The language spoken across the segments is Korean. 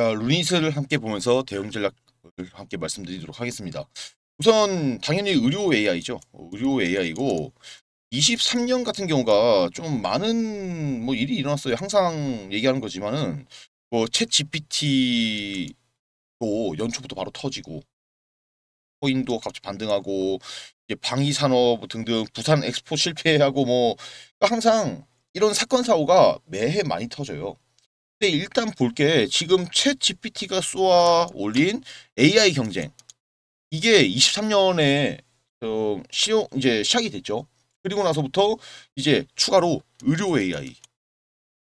자, 루니스를 함께 보면서 대형 전략을 함께 말씀드리도록 하겠습니다. 우선 당연히 의료 AI죠. 의료 AI고 23년 같은 경우가 좀 많은 뭐 일이 일어났어요. 항상 얘기하는 거지만은 뭐챗 GPT도 연초부터 바로 터지고 코인도 갑자기 반등하고 이제 방위 산업 등등 부산 엑스포 실패하고 뭐 그러니까 항상 이런 사건 사고가 매해 많이 터져요. 근데 네, 일단 볼게 지금 채 GPT가 쏘아 올린 AI 경쟁 이게 23년에 어, 시용 이제 시작이 됐죠. 그리고 나서부터 이제 추가로 의료 AI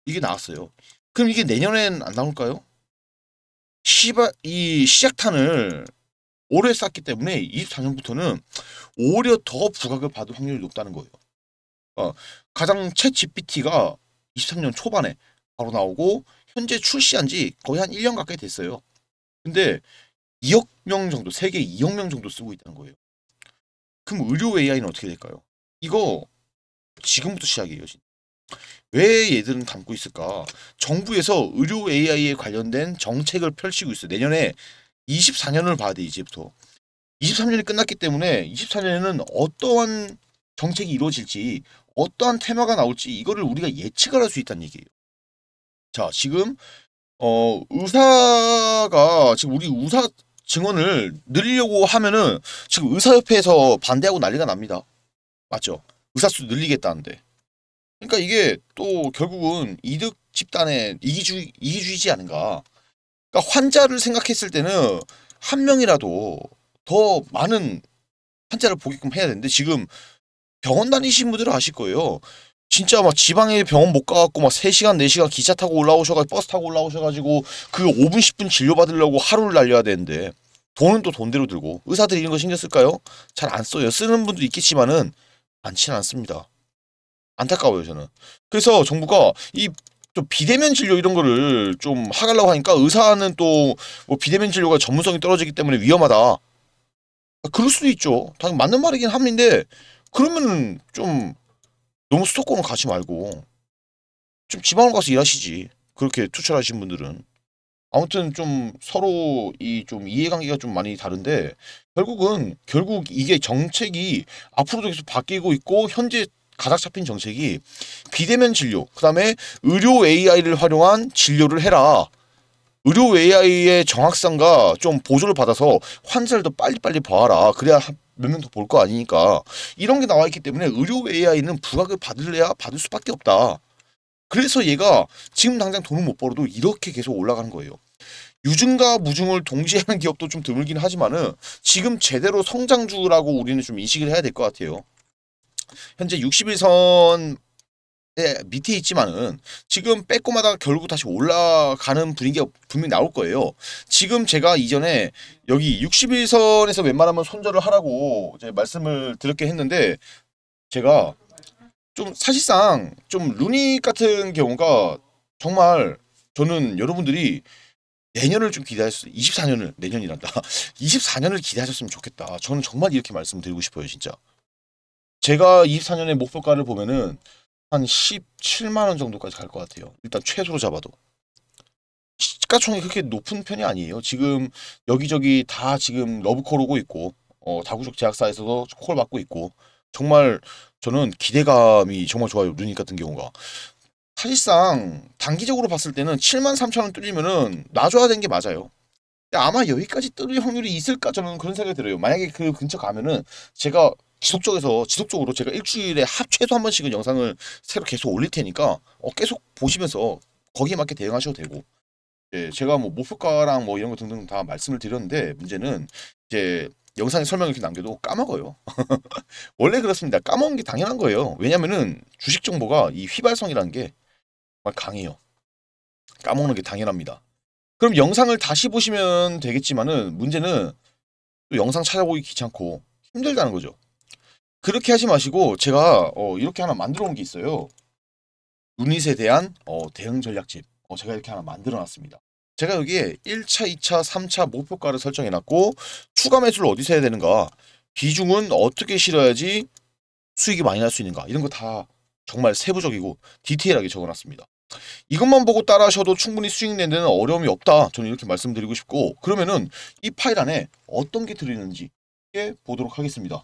이게 나왔어요. 그럼 이게 내년엔 안 나올까요? 시바 이 시작탄을 오래 쌓기 때문에 24년부터는 오히려 더 부각을 받을 확률이 높다는 거예요. 어, 가장 채 GPT가 23년 초반에 바로 나오고 현재 출시한 지 거의 한 1년 가까이 됐어요. 근데 2억 명 정도, 세계 2억 명 정도 쓰고 있다는 거예요. 그럼 의료 AI는 어떻게 될까요? 이거 지금부터 시작이에요. 왜 얘들은 담고 있을까? 정부에서 의료 AI에 관련된 정책을 펼치고 있어요. 내년에 24년을 봐야 돼, 이제부터. 23년이 끝났기 때문에 24년에는 어떠한 정책이 이루어질지, 어떠한 테마가 나올지 이거를 우리가 예측을 할 수 있다는 얘기예요. 자, 지금 어, 의사가 지금 우리 의사 증언을 늘리려고 하면은 지금 의사협회에서 반대하고 난리가 납니다. 맞죠? 의사수 늘리겠다는데. 그러니까 이게 또 결국은 이득 집단의 이기주의, 이기주의지 않은가. 그러니까 환자를 생각했을 때는 한 명이라도 더 많은 환자를 보게끔 해야 되는데 지금 병원 다니신 분들은 아실 거예요. 진짜 막 지방에 병원 못 가갖고 막 3시간 4시간 기차 타고 올라오셔가지고 버스 타고 올라오셔가지고 그 5분 10분 진료받으려고 하루를 날려야 되는데 돈은 또 돈대로 들고 의사들이 이런 거 신경 쓸까요? 잘 안 써요. 쓰는 분도 있겠지만은 많지는 않습니다. 안타까워요 저는. 그래서 정부가 이좀 비대면 진료 이런 거를 좀 하려고 하니까 의사는 또 뭐 비대면 진료가 전문성이 떨어지기 때문에 위험하다. 아, 그럴 수도 있죠. 당연히 맞는 말이긴 합니다. 그러면 좀 너무 수도권을 가지 말고 좀 지방으로 가서 일하시지. 그렇게 투철하신 분들은. 아무튼 좀 서로 이 좀 이해관계가 좀 많이 다른데 결국은 결국 이게 정책이 앞으로도 계속 바뀌고 있고 현재 가닥 잡힌 정책이 비대면 진료 그다음에 의료 AI를 활용한 진료를 해라. 의료 AI의 정확성과 좀 보조를 받아서 환자를 더 빨리빨리 봐라. 그래야 몇명더볼거 아니니까 이런 게 나와 있기 때문에 의료 AI는 부각을 받을래야 받을 수밖에 없다. 그래서 얘가 지금 당장 돈을 못 벌어도 이렇게 계속 올라가는 거예요. 유증과 무증을 동시에 하는 기업도 좀 드물긴 하지만은 지금 제대로 성장주라고 우리는 좀 인식을 해야 될 것 같아요. 현재 61선 예, 밑에 있지만은 지금 빼꼼하다가 결국 다시 올라가는 분위기가 분명히 나올 거예요. 지금 제가 이전에 여기 61선에서 웬만하면 손절을 하라고 말씀을 드렸게 했는데 제가 좀 사실상 좀루니 같은 경우가 정말 저는 여러분들이 내년을 좀기다렸어요 24년을 내년이란다. 24년을 기다하셨으면 좋겠다. 저는 정말 이렇게 말씀드리고 싶어요, 진짜. 제가 24년의 목표가를 보면은 한 17만 원 정도까지 갈 것 같아요. 일단 최소로 잡아도. 시가총이 그렇게 높은 편이 아니에요. 지금 여기저기 다 지금 러브콜 오고 있고 어, 다구족 제약사에서도 콜 받고 있고 정말 저는 기대감이 정말 좋아요. 루닛 같은 경우가. 사실상 단기적으로 봤을 때는 7만 3천 원 뚫리면은 놔줘야 되는 게 맞아요. 아마 여기까지 뚫을 확률이 있을까 저는 그런 생각이 들어요. 만약에 그 근처 가면은 제가 지속적에서 지속적으로 제가 일주일에 합 최소 한 번씩은 영상을 새로 계속 올릴 테니까 어, 계속 보시면서 거기에 맞게 대응하셔도 되고 예, 제가 뭐 목표가랑 뭐 이런 거 등등 다 말씀을 드렸는데 문제는 이제 영상에 설명을 이렇게 남겨도 까먹어요. 원래 그렇습니다. 까먹은 게 당연한 거예요. 왜냐면은 주식 정보가 이 휘발성이라는 게 정말 강해요. 까먹는 게 당연합니다. 그럼 영상을 다시 보시면 되겠지만은 문제는 또 영상 찾아보기 귀찮고 힘들다는 거죠. 그렇게 하지 마시고 제가 어, 이렇게 하나 만들어 온 게 있어요. 유닛에 대한 어, 대응 전략집 어, 제가 이렇게 하나 만들어 놨습니다. 제가 여기에 1차, 2차, 3차 목표가를 설정해 놨고 추가 매수를 어디서 해야 되는가 비중은 어떻게 실어야지 수익이 많이 날 수 있는가 이런 거 다 정말 세부적이고 디테일하게 적어놨습니다. 이것만 보고 따라 하셔도 충분히 수익 내는 데는 어려움이 없다. 저는 이렇게 말씀드리고 싶고 그러면은 이 파일 안에 어떤 게 들어있는지 보도록 하겠습니다.